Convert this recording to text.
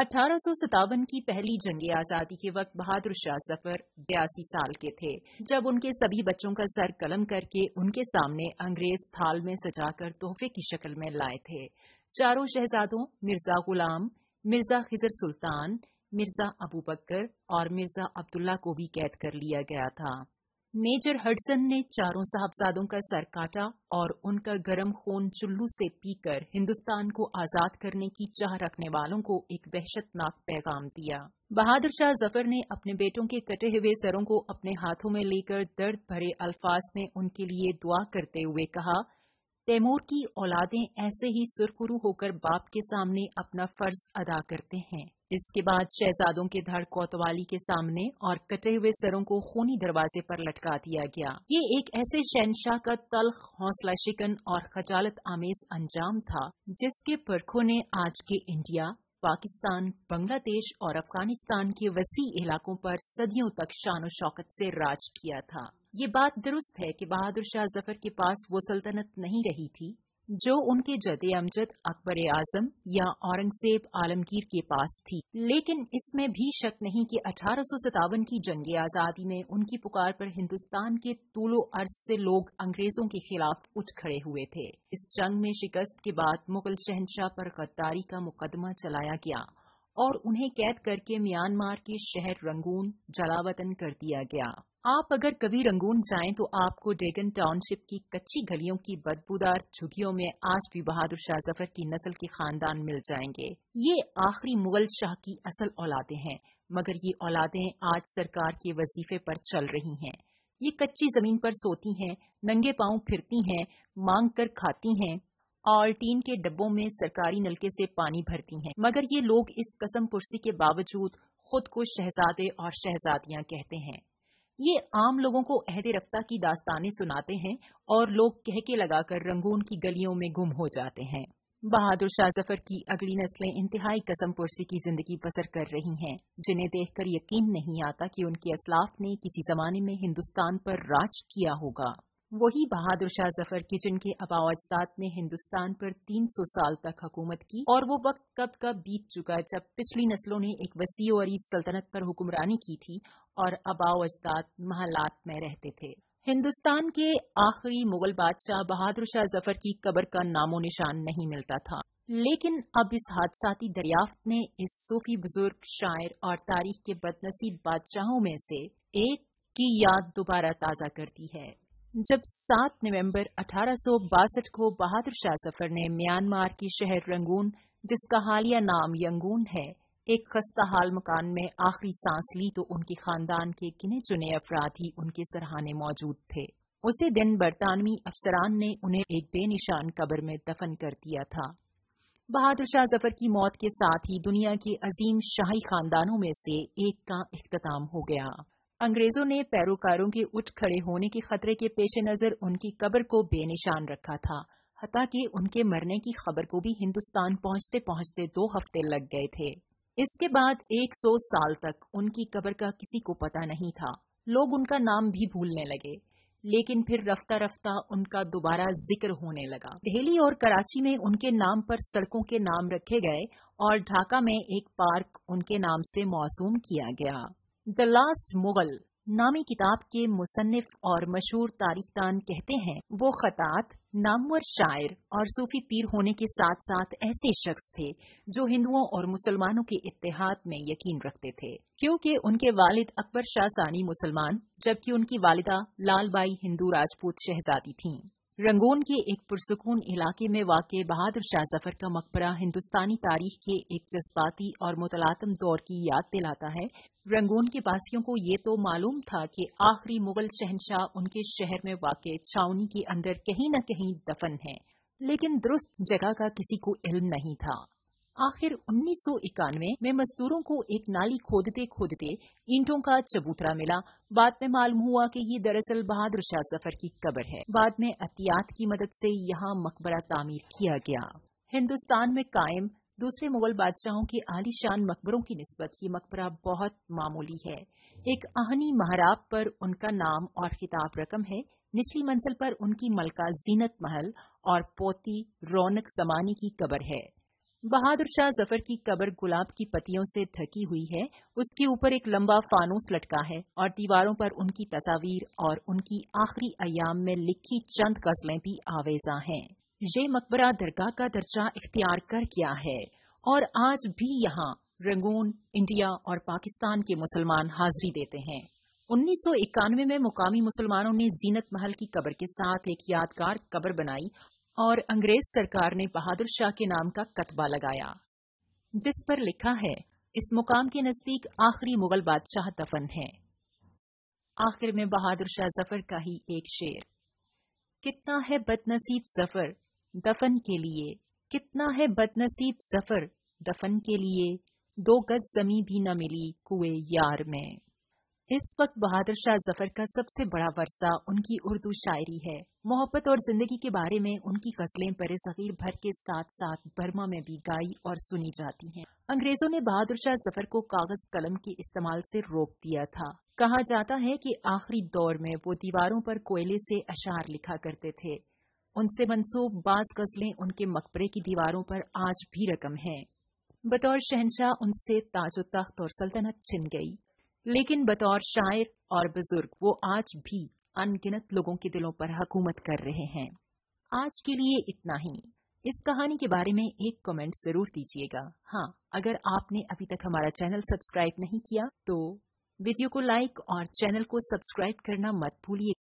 अठारह की पहली जंग आज़ादी के वक्त बहादुर शाह जफर बयासी साल के थे जब उनके सभी बच्चों का सर कलम करके उनके सामने अंग्रेज थाल में सजाकर तोहफे की शक्ल में लाए थे चारों शहजादों मिर्जा गुलाम मिर्जा खिजर सुल्तान मिर्जा अबू बकर और मिर्जा अब्दुल्ला को भी कैद कर लिया गया था मेजर हडसन ने चारों साहबजादों का सर काटा और उनका गर्म खून चुल्लू से पीकर हिंदुस्तान को आजाद करने की चाह रखने वालों को एक वहशतनाक पैगाम दिया बहादुर शाह जफर ने अपने बेटों के कटे हुए सरों को अपने हाथों में लेकर दर्द भरे अल्फाज में उनके लिए दुआ करते हुए कहा तैमूर की औलादें ऐसे ही सुरखुरु होकर बाप के सामने अपना फर्ज अदा करते हैं इसके बाद शहजादों के धड़ कोतवाली के सामने और कटे हुए सरों को खूनी दरवाजे पर लटका दिया गया ये एक ऐसे शहनशाह का तलख हौसला शिकन और खजालत आमेज अंजाम था जिसके पुरखों ने आज के इंडिया पाकिस्तान बांग्लादेश और अफगानिस्तान के वसी इलाकों पर सदियों तक शान शौकत से राज किया था ये बात दुरुस्त है कि बहादुर शाह जफर के पास वो सल्तनत नहीं रही थी जो उनके जद अमजद अकबर आजम या औरंगजेब आलमगीर के पास थी लेकिन इसमें भी शक नहीं कि अठारह की जंग आज़ादी में उनकी पुकार पर हिंदुस्तान के तूलो अर्ज से लोग अंग्रेजों के खिलाफ उठ खड़े हुए थे इस जंग में शिकस्त के बाद मुगल शहनशाह पर गद्दारी का मुकदमा चलाया गया और उन्हें कैद करके म्यांमार के शहर रंगून जलावतन कर दिया गया आप अगर कभी रंगून जाएं तो आपको डेगन टाउनशिप की कच्ची गलियों की बदबूदार झुगियों में आज भी बहादुर शाह जफर की नस्ल के खानदान मिल जाएंगे ये आखिरी मुगल शाह की असल औलादे हैं मगर ये औलादें आज सरकार के वजीफे पर चल रही हैं ये कच्ची जमीन पर सोती हैं नंगे पांव फिरती हैं मांग कर खाती हैं और टीन के डब्बों में सरकारी नलके से पानी भरती हैं मगर ये लोग इस कसम पुरसी के बावजूद खुद को शहजादे और शहजादियां कहते हैं ये आम लोगों को अहद रफ्ता की दास्तानें सुनाते हैं और लोग कहके लगाकर रंगून की गलियों में गुम हो जाते हैं बहादुर शाह जफर की अगली नस्लें इंतहाई कसम पुरसी की जिंदगी बसर कर रही हैं जिन्हें देखकर यकीन नहीं आता कि उनके असलाफ ने किसी जमाने में हिंदुस्तान पर राज किया होगा वही बहादुर शाह जफर की जिनके अजदाद ने हिंदुस्तान पर 300 साल तक हुकूमत की और वो वक्त कब कब बीत चुका जब पिछली नस्लों ने एक वसी और सल्तनत पर हुक्मरानी की थी और अबाव अजदाद महलात में रहते थे हिंदुस्तान के आखिरी मुगल बादशाह बहादुर शाह जफर की कब्र का नामो निशान नहीं मिलता था लेकिन अब इस हादसाती दरियाफ्त ने इस सूफी बुजुर्ग शायर और तारीख के बदनसीब बादशाहों में से एक की याद दोबारा ताज़ा करती है जब 7 नवंबर अठारह को बहादुर शाह सफर ने म्यांमार की शहर रंगून जिसका हालिया नाम यंगून है एक खस्ता हाल मकान में आखिरी सांस ली तो उनके खानदान के किने चुने अफराद ही उनके सरहाने मौजूद थे उसी दिन बरतानवी अफसरान ने उन्हें एक बेनिशान कब्र में दफन कर दिया था बहादुर शाह जफर की मौत के साथ ही दुनिया के अजीम शाही खानदानों में से एक का अख्ताम हो गया अंग्रेजों ने पैरोकारों के उठ खड़े होने के खतरे के पेश नज़र उनकी कब्र को बेनिशान रखा था हता कि उनके मरने की खबर को भी हिंदुस्तान पहुंचते पहुंचते दो हफ्ते लग गए थे इसके बाद 100 साल तक उनकी कब्र का किसी को पता नहीं था लोग उनका नाम भी भूलने लगे लेकिन फिर रफ्ता रफ्ता उनका दोबारा जिक्र होने लगा दिल्ली और कराची में उनके नाम पर सड़कों के नाम रखे गए और ढाका में एक पार्क उनके नाम से मौसूम किया गया द लास्ट मुगल नामी किताब के मुसन्फ और मशहूर तारीख दान कहते हैं वो खतात नामवर शायर और सूफी पीर होने के साथ साथ ऐसे शख्स थे जो हिंदुओं और मुसलमानों के इतिहाद में यकीन रखते थे क्योंकि उनके वालिद अकबर शाह सानी मुसलमान जबकि उनकी वालिदा लालबाई हिंदू राजपूत शहजादी थीं। रंगून के एक पुरसकून इलाके में वाक़ बहादुर शाह जफर का मकबरा हिंदुस्तानी तारीख के एक जज्बाती और मुतलातम दौर की याद दिलाता है रंगून के बासियों को ये तो मालूम था कि आखिरी मुगल शहनशाह उनके शहर में वाक़ छावनी के अंदर कहीं न कहीं दफन है लेकिन दुरुस्त जगह का किसी को इल्म नहीं था आखिर उन्नीस में मजदूरों को एक नाली खोदते खोदते ईंटों का चबूतरा मिला बाद में मालूम हुआ कि ये दरअसल बहादुर शाह जफर की कब्र है बाद में अतियात की मदद से यहाँ मकबरा तामीर किया गया हिंदुस्तान में कायम दूसरे मुगल बादशाहों के आलीशान मकबरों की नस्बत ये मकबरा बहुत मामूली है एक आहनी महराब पर उनका नाम और खिताब रकम है निचली मंजिल पर उनकी मलका जीनत महल और पोती रौनक समानी की कबर है बहादुर शाह जफर की कब्र गुलाब की पतियों से ढकी हुई है उसके ऊपर एक लंबा फानूस लटका है और दीवारों पर उनकी तस्वीर और उनकी आखिरी अयाम में लिखी चंद गजलें भी आवेजा हैं ये मकबरा दरगाह का दर्जा इख्तियार कर किया है और आज भी यहाँ रंगून इंडिया और पाकिस्तान के मुसलमान हाजिरी देते हैं 1991 में मुकामी मुसलमानों ने जीनत महल की कब्र के साथ एक यादगार कब्र बनाई और अंग्रेज सरकार ने बहादुर शाह के नाम का कतबा लगाया जिस पर लिखा है इस मुकाम के नजदीक आखिरी मुगल बादशाह दफन है आखिर में बहादुर शाह जफर का ही एक शेर कितना है बदनसीब जफर दफन के लिए कितना है बदनसीब जफर दफन के लिए दो गज जमी भी न मिली कुए यार में इस वक्त बहादुर शाह जफर का सबसे बड़ा वर्षा उनकी उर्दू शायरी है मोहब्बत और जिंदगी के बारे में उनकी गजलें बड़े सगीर भर के साथ साथ बर्मा में भी गाई और सुनी जाती हैं। अंग्रेजों ने बहादुर शाह जफर को कागज कलम के इस्तेमाल से रोक दिया था कहा जाता है कि आखिरी दौर में वो दीवारों पर कोयले से अशार लिखा करते थे उनसे मनसूब बाज गजलें उनके मकबरे की दीवारों पर आज भी रकम है बतौर शहनशाह उनसे ताजो तख्त और सल्तनत छिन गई लेकिन बतौर शायर और बुजुर्ग वो आज भी अनगिनत लोगों के दिलों पर हुकूमत कर रहे हैं आज के लिए इतना ही इस कहानी के बारे में एक कमेंट जरूर दीजिएगा हाँ अगर आपने अभी तक हमारा चैनल सब्सक्राइब नहीं किया तो वीडियो को लाइक और चैनल को सब्सक्राइब करना मत भूलिए